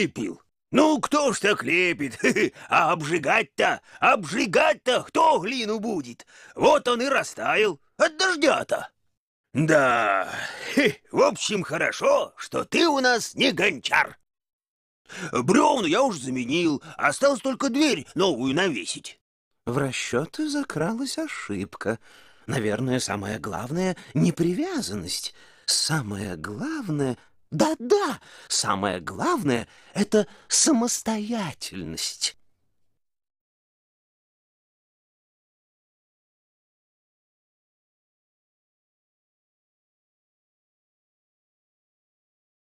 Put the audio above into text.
лепил. Ну, кто ж так лепит? А обжигать-то, обжигать-то кто глину будет? Вот он и растаял от дождя-то. Да, в общем, хорошо, что ты у нас не гончар. Бревну я уж заменил, осталось только дверь новую навесить. В расчеты закралась ошибка. Наверное, самое главное — непривязанность. Самое главное да-да, самое главное — это самостоятельность.